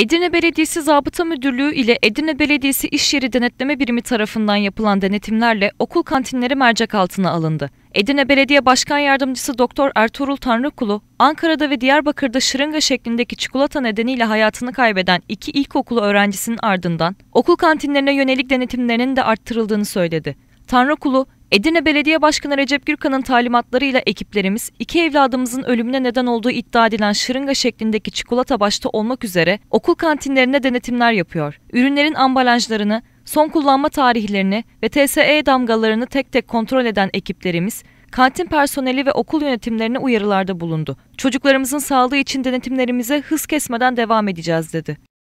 Edirne Belediyesi Zabıta Müdürlüğü ile Edirne Belediyesi İş Yeri Denetleme Birimi tarafından yapılan denetimlerle okul kantinleri mercek altına alındı. Edirne Belediye Başkan Yardımcısı Doktor Ertuğrul Tanrıkulu, Ankara'da ve Diyarbakır'da şırınga şeklindeki çikolata nedeniyle hayatını kaybeden iki ilkokulu öğrencisinin ardından okul kantinlerine yönelik denetimlerinin de arttırıldığını söyledi. Tanrıkulu, Edirne Belediye Başkanı Recep Gürkan'ın talimatlarıyla ekiplerimiz iki evladımızın ölümüne neden olduğu iddia edilen şırınga şeklindeki çikolata başta olmak üzere okul kantinlerinde denetimler yapıyor. Ürünlerin ambalajlarını, son kullanma tarihlerini ve TSE damgalarını tek tek kontrol eden ekiplerimiz kantin personeli ve okul yönetimlerine uyarılarda bulundu. Çocuklarımızın sağlığı için denetimlerimize hız kesmeden devam edeceğiz dedi.